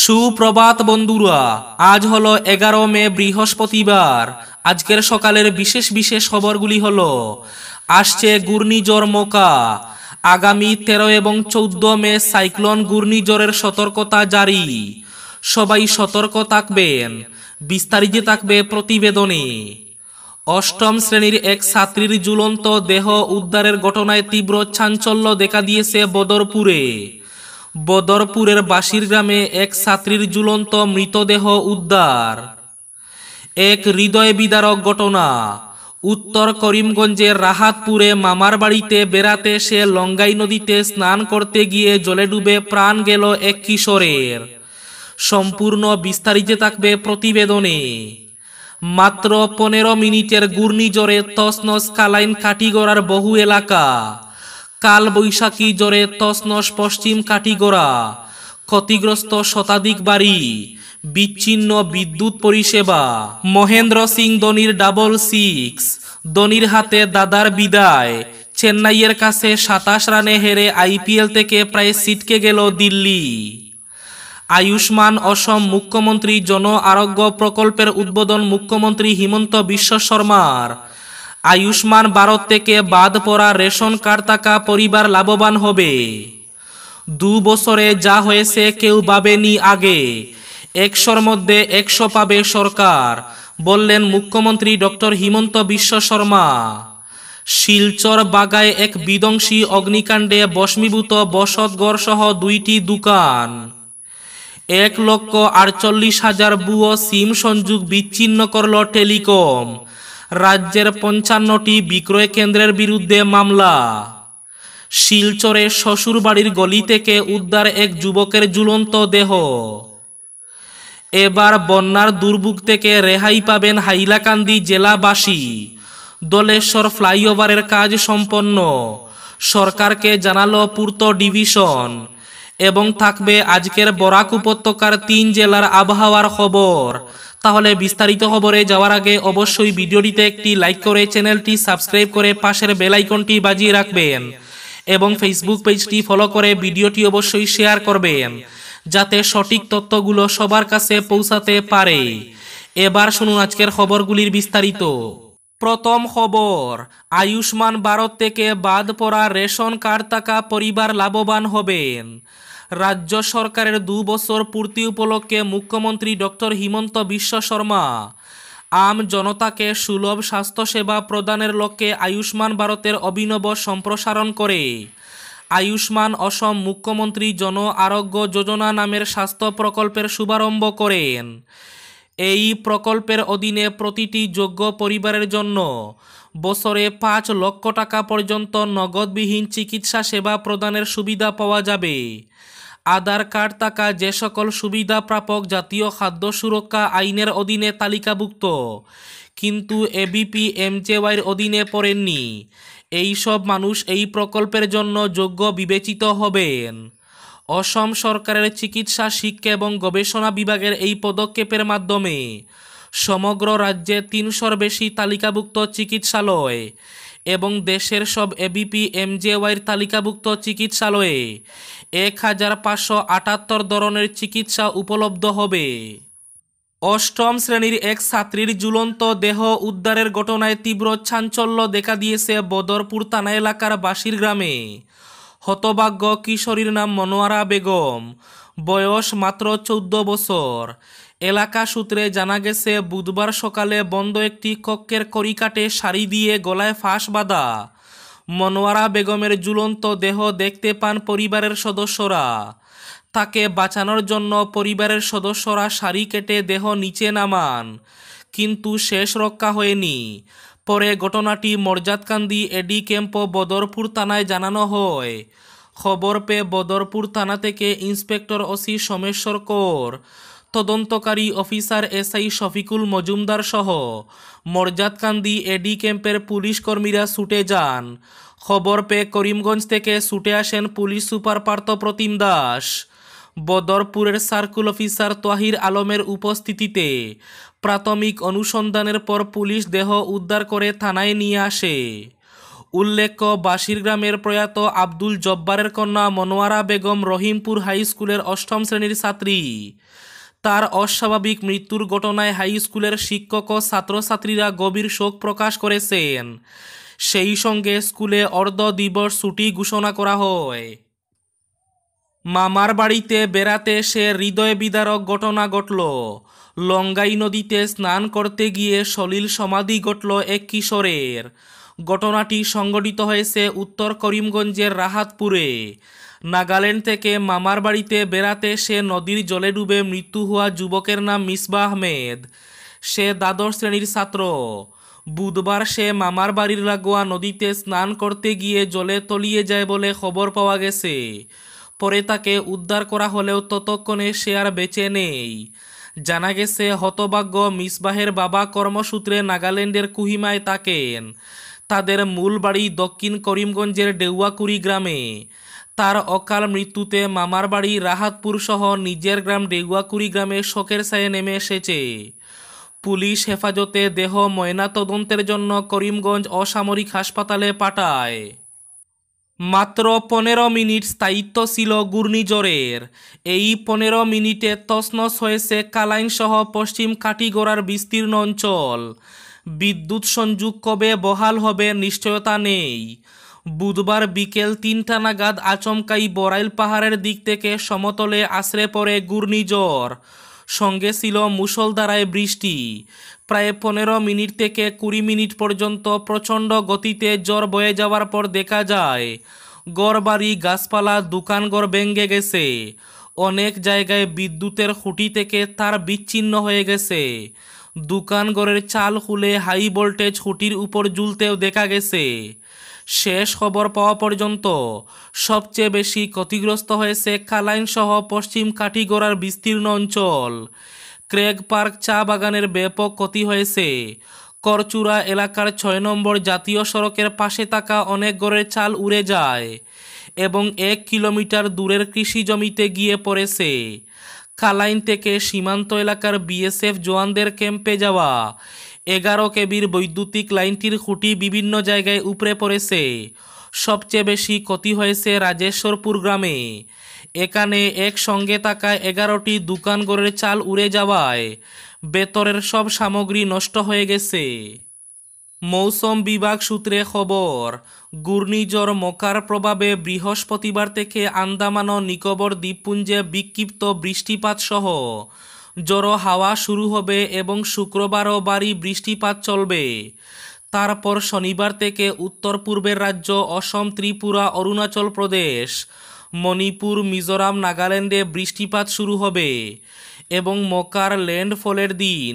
সুপ্রভাত বন্ধুরা আজ হলো এগারো মে বৃহস্পতিবার আজকের সকালের বিশেষ বিশেষ খবরগুলি হল আসছে ঘূর্ণিঝড় মোকা আগামী তেরো এবং চৌদ্দ মে সাইক্লোন ঘূর্ণিঝড়ের সতর্কতা জারি সবাই সতর্ক থাকবেন বিস্তারিত থাকবে প্রতিবেদনে অষ্টম শ্রেণীর এক ছাত্রীর ঝুলন্ত দেহ উদ্ধারের ঘটনায় তীব্র চাঞ্চল্য দেখা দিয়েছে বদরপুরে বদরপুরের বাসির গ্রামে এক ছাত্রীর ঝুলন্ত মৃতদেহ উদ্ধার এক হৃদয় বিদারক ঘটনা উত্তর করিমগঞ্জের রাহাতপুরে মামার বাড়িতে বেড়াতে সে লঙ্গাই নদীতে স্নান করতে গিয়ে জলে ডুবে প্রাণ গেল এক কিশোরের সম্পূর্ণ বিস্তারিত থাকবে প্রতিবেদনে মাত্র পনেরো মিনিটের ঘূর্ণিঝড়ে তসনস কালাইন কাটিগড়ার বহু এলাকা কালবৈশাখী জ্বরে তসনস পশ্চিম কাটিগোড়া ক্ষতিগ্রস্ত শতাধিক বাড়ি বিচ্ছিন্ন বিদ্যুৎ পরিষেবা মহেন্দ্র সিং ধোনির ডাবল সিক্স ধোনির হাতে দাদার বিদায় চেন্নাইয়ের কাছে সাতাশ রানে হেরে আইপিএল থেকে প্রায় সিটকে গেল দিল্লি আয়ুষ্মান অসম মুখ্যমন্ত্রী জন আরোগ্য প্রকল্পের উদ্বোধন মুখ্যমন্ত্রী হিমন্ত বিশ্ব শর্মার আয়ুষ্মান ভারত থেকে বাদ পড়া রেশন কার্ড থাকা পরিবার লাভবান হবে দু বছরে যা হয়েছে কেউ ভাবেনি আগে একশোর মধ্যে একশো পাবে সরকার বললেন মুখ্যমন্ত্রী ডক্টর হিমন্ত বিশ্ব শর্মা শিলচর বাগায় এক বিধ্বংসী অগ্নিকাণ্ডে বস্মীভূত বসতঘর সহ দুইটি দোকান এক লক্ষ আটচল্লিশ হাজার বুয়ো সিম সংযোগ বিচ্ছিন্ন করল টেলিকম রাজ্যের পঞ্চান্নটি বিক্রয় কেন্দ্রের বিরুদ্ধে মামলা শিলচরে শ্বশুরবাড়ির গলি থেকে উদ্ধার এক যুবকের ঝুলন্ত দেহ এবার বন্যার দুর্ভোগ থেকে রেহাই পাবেন হাইলাকান্দি জেলাবাসী দলেশ্বর ফ্লাইওভারের কাজ সম্পন্ন সরকারকে জানালো পূর্ত ডিভিশন এবং থাকবে আজকের বরাক উপত্যকার তিন জেলার আবহাওয়ার খবর তাহলে বিস্তারিত খবরে যাওয়ার আগে অবশ্যই ভিডিওটিতে একটি লাইক করে চ্যানেলটি সাবস্ক্রাইব করে পাশের বেলাইকনটি বাজিয়ে রাখবেন এবং ফেসবুক পেজটি ফলো করে ভিডিওটি অবশ্যই শেয়ার করবেন যাতে সঠিক তথ্যগুলো সবার কাছে পৌঁছাতে পারে এবার শুনুন আজকের খবরগুলির বিস্তারিত প্রথম খবর আয়ুষ্মান ভারত থেকে বাদ পড়া রেশন কার্ড থাকা পরিবার লাভবান হবেন রাজ্য সরকারের দু বছর পূর্তি উপলক্ষে মুখ্যমন্ত্রী ডক্টর হিমন্ত বিশ্ব শর্মা আম জনতাকে সুলভ স্বাস্থ্যসেবা প্রদানের লক্ষ্যে আয়ুষ্মান ভারতের অভিনব সম্প্রসারণ করে আয়ুষ্মান অসম মুখ্যমন্ত্রী জন আরোগ্য যোজনা নামের স্বাস্থ্য প্রকল্পের শুভারম্ভ করেন এই প্রকল্পের অধীনে প্রতিটি যোগ্য পরিবারের জন্য বছরে পাঁচ লক্ষ টাকা পর্যন্ত নগদবিহীন চিকিৎসা সেবা প্রদানের সুবিধা পাওয়া যাবে আধার কার্ড থাকা যে সকল সুবিধা প্রাপক জাতীয় খাদ্য সুরক্ষা আইনের অধীনে তালিকাভুক্ত কিন্তু এবিপি এমজেওয়াইয়ের অধীনে পড়েননি এই সব মানুষ এই প্রকল্পের জন্য যোগ্য বিবেচিত হবেন অসম সরকারের চিকিৎসা শিক্ষা এবং গবেষণা বিভাগের এই পদক্ষেপের মাধ্যমে সমগ্র রাজ্যে তিনশোর বেশি তালিকাভুক্ত চিকিৎসালয় এবং দেশের সব এবিপি এমজেওয়াইয়ের তালিকাভুক্ত চিকিৎসালয়ে এক হাজার পাঁচশো আটাত্তর ধরনের চিকিৎসা উপলব্ধ হবে অষ্টম শ্রেণীর এক ছাত্রীর ঝুলন্ত দেহ উদ্ধারের ঘটনায় তীব্র চাঞ্চল্য দেখা দিয়েছে বদরপুর থানা এলাকার বাসির গ্রামে হতভাগ্য কিশোরীর নাম মনোয়ারা বেগম বয়স মাত্র চৌদ্দ বছর এলাকা সূত্রে জানা গেছে বুধবার সকালে বন্ধ একটি কক্ষের করিকাটে শাড়ি দিয়ে গলায় ফাঁস বাঁধা মনোয়ারা বেগমের ঝুলন্ত দেহ দেখতে পান পরিবারের সদস্যরা তাকে বাঁচানোর জন্য পরিবারের সদস্যরা শাড়ি কেটে দেহ নিচে নামান কিন্তু শেষ রক্ষা হয়নি পরে ঘটনাটি মর্যাদকান্দি এডি ক্যাম্প বদরপুর থানায় জানানো হয় খবর পেয়ে বদরপুর থানা থেকে ইন্সপেক্টর ওসি সোমেশ্বর কর তদন্তকারী অফিসার এসআই শফিকুল মজুমদার সহ মর্যাদকান্দি এডি ক্যাম্পের পুলিশ কর্মীরা ছুটে যান খবর পেয়ে করিমগঞ্জ থেকে ছুটে আসেন পুলিশ সুপার পার্থ প্রতিম দাস বদরপুরের সার্কুল অফিসার তোয়াহির আলমের উপস্থিতিতে প্রাথমিক অনুসন্ধানের পর পুলিশ দেহ উদ্ধার করে থানায় নিয়ে আসে উল্লেখ্য বাসির গ্রামের প্রয়াত আব্দুল জব্বারের কন্যা মনোয়ারা বেগম রহিমপুর হাই স্কুলের অষ্টম শ্রেণীর ছাত্রী তার অস্বাভাবিক মৃত্যুর ঘটনায় হাই স্কুলের শিক্ষক ও ছাত্রছাত্রীরা গভীর শোক প্রকাশ করেছেন সেই সঙ্গে স্কুলে অর্ধ দিবস ছুটি ঘোষণা করা হয় মামার বাড়িতে বেড়াতে সে হৃদয় বিদারক ঘটনা ঘটল লঙ্গাই নদীতে স্নান করতে গিয়ে সলিল সমাধি ঘটল এক কিশোরের ঘটনাটি সংঘটিত হয়েছে উত্তর করিমগঞ্জের রাহাতপুরে নাগাল্যান্ড থেকে মামার বাড়িতে বেড়াতে সে নদীর জলে ডুবে মৃত্যু হওয়া যুবকের নাম মিসবা আহমেদ সে দ্বাদশ শ্রেণীর ছাত্র বুধবার সে মামার বাড়ির লাগোয়া নদীতে স্নান করতে গিয়ে জলে তলিয়ে যায় বলে খবর পাওয়া গেছে পরে তাকে উদ্ধার করা হলেও ততক্ষণে সে আর বেঁচে নেই জানা গেছে হতভাগ্য মিসবাহের বাবা কর্মসূত্রে নাগাল্যান্ডের কুহিমায় থাকেন তাদের মূল বাড়ি দক্ষিণ করিমগঞ্জের ডেউয়াকুড়ি গ্রামে তার অকাল মৃত্যুতে মামার বাড়ি রাহাতপুর সহ নিজের গ্রাম ডেগুয়াকুড়ি গ্রামে শোকের ছায়ে নেমে এসেছে পুলিশ হেফাজতে দেহ ময়নাতদন্তের জন্য করিমগঞ্জ অসামরিক হাসপাতালে পাঠায় মাত্র পনেরো মিনিট স্থায়িত্ব ছিল ঘূর্ণিঝড়ের এই পনেরো মিনিটে তসনস হয়েছে কালাইনসহ পশ্চিম কাটিগড়ার বিস্তীর্ণ অঞ্চল বিদ্যুৎ সংযোগ কবে বহাল হবে নিশ্চয়তা নেই বুধবার বিকেল তিনটা নাগাদ আচমকাই বরাইল পাহাড়ের দিক থেকে সমতলে আশ্রে পড়ে ঘূর্ণিঝড় সঙ্গে ছিল মুসলধারায় বৃষ্টি প্রায় পনেরো মিনিট থেকে কুড়ি মিনিট পর্যন্ত প্রচণ্ড গতিতে জ্বর বয়ে যাওয়ার পর দেখা যায় বাড়ি গাছপালা দোকানঘর ভেঙে গেছে অনেক জায়গায় বিদ্যুতের খুঁটি থেকে তার বিচ্ছিন্ন হয়ে গেছে দোকানঘরের চাল খুলে হাই ভোল্টেজ খুঁটির উপর ঝুলতেও দেখা গেছে শেষ খবর পাওয়া পর্যন্ত সবচেয়ে বেশি ক্ষতিগ্রস্ত হয়েছে কালাইন সহ পশ্চিম কাঠিগোড়ার বিস্তীর্ণ অঞ্চল ক্রেগ পার্ক চা বাগানের ব্যাপক ক্ষতি হয়েছে করচুরা এলাকার ছয় নম্বর জাতীয় সড়কের পাশে থাকা অনেক গড়ের চাল উড়ে যায় এবং এক কিলোমিটার দূরের কৃষি জমিতে গিয়ে পড়েছে কালাইন থেকে সীমান্ত এলাকার বিএসএফ জওয়ানদের ক্যাম্পে যাওয়া এগারো কেবির বৈদ্যুতিক লাইনটির খুঁটি বিভিন্ন জায়গায় উপড়ে পড়েছে সবচেয়ে বেশি ক্ষতি হয়েছে রাজেশ্বরপুর গ্রামে এখানে একসঙ্গে থাকা এগারোটি দোকানঘরের চাল উড়ে যাওয়ায় বেতরের সব সামগ্রী নষ্ট হয়ে গেছে মৌসুম বিভাগ সূত্রে খবর ঘূর্ণিঝড় মকার প্রভাবে বৃহস্পতিবার থেকে আন্দামান ও নিকোবর দ্বীপপুঞ্জে বিক্ষিপ্ত বৃষ্টিপাত সহ জড়ো হাওয়া শুরু হবে এবং শুক্রবারও বাড়ি বৃষ্টিপাত চলবে তারপর শনিবার থেকে উত্তর পূর্বের রাজ্য অসম ত্রিপুরা অরুণাচল প্রদেশ মণিপুর মিজোরাম নাগাল্যান্ডে বৃষ্টিপাত শুরু হবে এবং মকার ল্যান্ডফলের দিন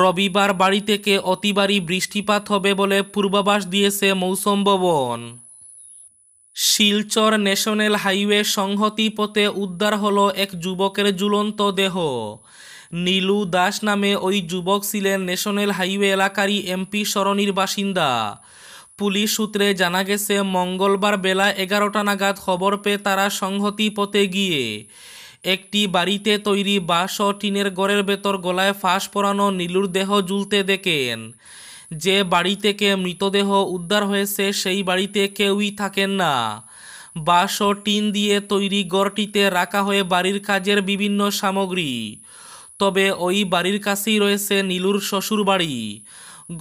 রবিবার বাড়ি থেকে অতিবারী বৃষ্টিপাত হবে বলে পূর্বাভাস দিয়েছে মৌসম ভবন শিলচর ন্যাশনাল হাইওয়ে সংহতি পথে উদ্ধার হলো এক যুবকের ঝুলন্ত দেহ নীলু দাস নামে ওই যুবক ছিলেন ন্যাশনাল হাইওয়ে এলাকারই এমপি সরণির বাসিন্দা পুলিশ সূত্রে জানা গেছে মঙ্গলবার বেলা এগারোটা নাগাদ খবর পেয়ে তারা সংহতি পথে গিয়ে একটি বাড়িতে তৈরি বাঁশ ও টিনের গড়ের ভেতর গলায় ফাঁস পরানো নীলুর দেহ জুলতে দেখেন যে বাড়ি থেকে মৃতদেহ উদ্ধার হয়েছে সেই বাড়িতে কেউই থাকেন না বাঁশ ও টিন দিয়ে তৈরি গড়টিতে রাখা হয়ে বাড়ির কাজের বিভিন্ন সামগ্রী তবে ওই বাড়ির কাছেই রয়েছে নীলুর শ্বশুর বাড়ি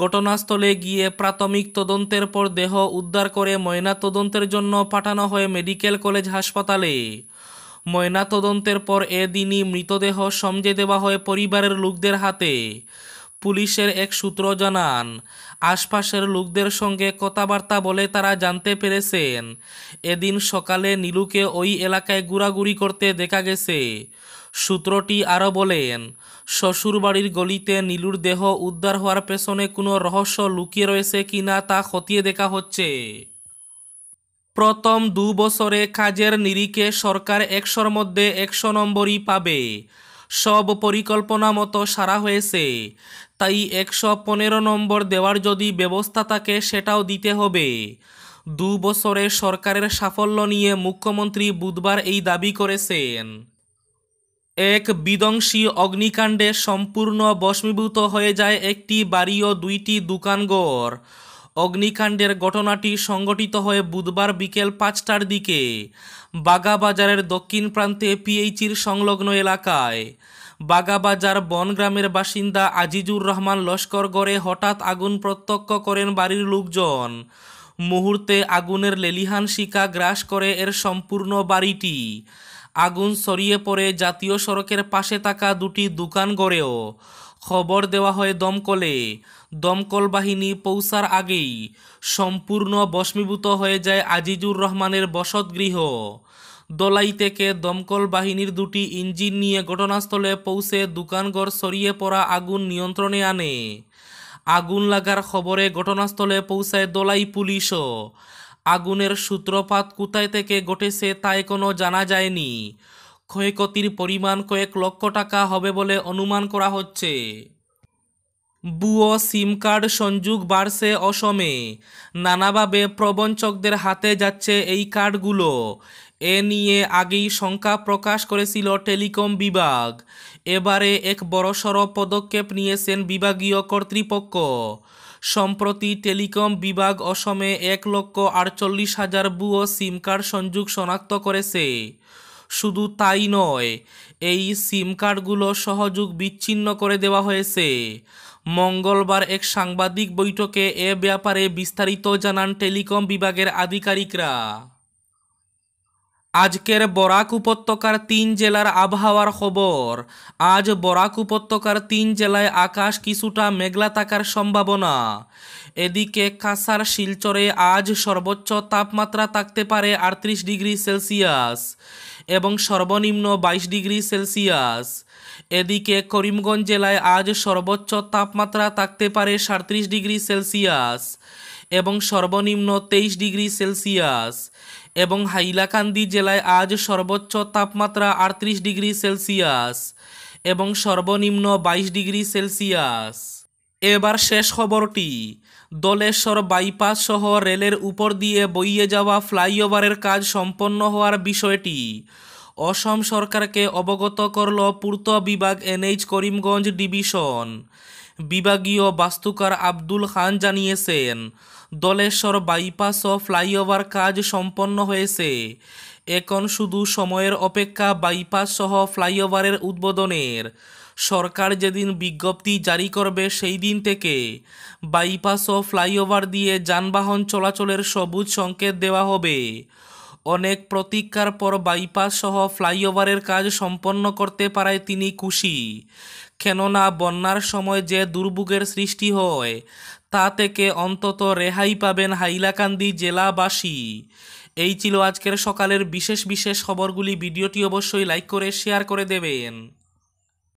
ঘটনাস্থলে গিয়ে প্রাথমিক তদন্তের পর দেহ উদ্ধার করে ময়না তদন্তের জন্য পাঠানো হয় মেডিকেল কলেজ হাসপাতালে ময়না তদন্তের পর এদিনই মৃতদেহ সমঝে দেওয়া হয় পরিবারের লোকদের হাতে পুলিশের এক সূত্র জানান আশপাশের লোকদের সঙ্গে কথাবার্তা বলে তারা জানতে পেরেছেন এদিন সকালে নীলুকে ওই এলাকায় ঘোরাঘুরি করতে দেখা গেছে সূত্রটি আরও বলেন শ্বশুরবাড়ির গলিতে নীলুর দেহ উদ্ধার হওয়ার পেছনে কোনো রহস্য লুকিয়ে রয়েছে কি না তা খতিয়ে দেখা হচ্ছে প্রথম দু বছরে কাজের নিরিখে সরকার একশোর মধ্যে একশো নম্বরই পাবে সব পরিকল্পনা মতো সারা হয়েছে তাই একশো পনেরো নম্বর দেওয়ার যদি ব্যবস্থা থাকে সেটাও দিতে হবে দু বছরে সরকারের সাফল্য নিয়ে মুখ্যমন্ত্রী বুধবার এই দাবি করেছেন এক বিধ্বংসী অগ্নিকাণ্ডে সম্পূর্ণ ভস্মীভূত হয়ে যায় একটি বাড়ি ও দুইটি দোকানঘর অগ্নিকাণ্ডের ঘটনাটি সংঘটিত হয়ে বুধবার বিকেল পাঁচটার দিকে বাগাবাজারের দক্ষিণ প্রান্তে পিএইচির সংলগ্ন এলাকায় বাগাবাজার বনগ্রামের বাসিন্দা আজিজুর রহমান লস্কর গড়ে হঠাৎ আগুন প্রত্যক্ষ করেন বাড়ির লোকজন মুহূর্তে আগুনের লেলিহান শিকা গ্রাস করে এর সম্পূর্ণ বাড়িটি আগুন ছড়িয়ে পড়ে জাতীয় সড়কের পাশে থাকা দুটি দোকান গড়েও খবর দেওয়া হয় দমকলে দমকল বাহিনী পৌঁছার আগেই সম্পূর্ণ বস্মীভূত হয়ে যায় আজিজুর রহমানের বসতগৃহ দলাই থেকে দমকল বাহিনীর দুটি ইঞ্জিন নিয়ে ঘটনাস্থলে পৌঁছে দোকানঘর সরিয়ে পড়া আগুন নিয়ন্ত্রণে আনে আগুন লাগার খবরে ঘটনাস্থলে পৌঁছায় দলাই পুলিশও আগুনের সূত্রপাত কোথায় থেকে ঘটেছে তাই কোনো জানা যায়নি ক্ষয়ক্ষতির পরিমাণ কয়েক লক্ষ টাকা হবে বলে অনুমান করা হচ্ছে বুয়ো সিম কার্ড সংযোগ বাড়ছে অসমে নানাভাবে প্রবঞ্চকদের হাতে যাচ্ছে এই কার্ডগুলো এ নিয়ে আগেই শঙ্কা প্রকাশ করেছিল টেলিকম বিভাগ এবারে এক বড়সড় পদক্ষেপ নিয়েছেন বিভাগীয় কর্তৃপক্ষ সম্প্রতি টেলিকম বিভাগ অসমে এক লক্ষ আটচল্লিশ হাজার বুয়ো সিম কার্ড সংযোগ শনাক্ত করেছে শুধু তাই নয় এই সিম কার্ডগুলো সহযোগ বিচ্ছিন্ন করে দেওয়া হয়েছে মঙ্গলবার এক সাংবাদিক বৈঠকে এ ব্যাপারে বিস্তারিত জানান টেলিকম বিভাগের আধিকারিকরা আজকের বরাক উপত্যকার তিন জেলার আবহাওয়ার খবর আজ বরাক উপত্যকার তিন জেলায় আকাশ কিছুটা মেঘলা থাকার সম্ভাবনা এদিকে কাসার শিলচরে আজ সর্বোচ্চ তাপমাত্রা থাকতে পারে আটত্রিশ ডিগ্রি সেলসিয়াস এবং সর্বনিম্ন বাইশ ডিগ্রি সেলসিয়াস এদিকে করিমগঞ্জ জেলায় আজ সর্বোচ্চ তাপমাত্রা থাকতে পারে সাঁত্রিশ ডিগ্রি সেলসিয়াস এবং সর্বনিম্ন তেইশ ডিগ্রি সেলসিয়াস এবং হাইলাকান্দি জেলায় আজ সর্বোচ্চ তাপমাত্রা আটত্রিশ ডিগ্রি সেলসিয়াস এবং সর্বনিম্ন বাইশ ডিগ্রি সেলসিয়াস এবার শেষ খবরটি দলেশ্বর বাইপাস সহ রেলের উপর দিয়ে বইয়ে যাওয়া ফ্লাইওভারের কাজ সম্পন্ন হওয়ার বিষয়টি অসম সরকারকে অবগত করল পূর্ত বিভাগ এনএইচ করিমগঞ্জ ডিভিশন বিভাগীয় বাস্তুকার আব্দুল খান জানিয়েছেন দলেশ্বর বাইপাস ও ফ্লাইওভার কাজ সম্পন্ন হয়েছে এখন শুধু সময়ের অপেক্ষা বাইপাস সহ ফ্লাইওভারের উদ্বোধনের সরকার যেদিন বিজ্ঞপ্তি জারি করবে সেই দিন থেকে বাইপাস ও ফ্লাইওভার দিয়ে যানবাহন চলাচলের সবুজ সংকেত দেওয়া হবে অনেক প্রতীক্ষার পর বাইপাস সহ ফ্লাইওভারের কাজ সম্পন্ন করতে পারায় তিনি খুশি কেননা বন্যার সময় যে দুর্ভোগের সৃষ্টি হয় তা থেকে অন্তত রেহাই পাবেন হাইলাকান্দি জেলাবাসী এই ছিল আজকের সকালের বিশেষ বিশেষ খবরগুলি ভিডিওটি অবশ্যই লাইক করে শেয়ার করে দেবেন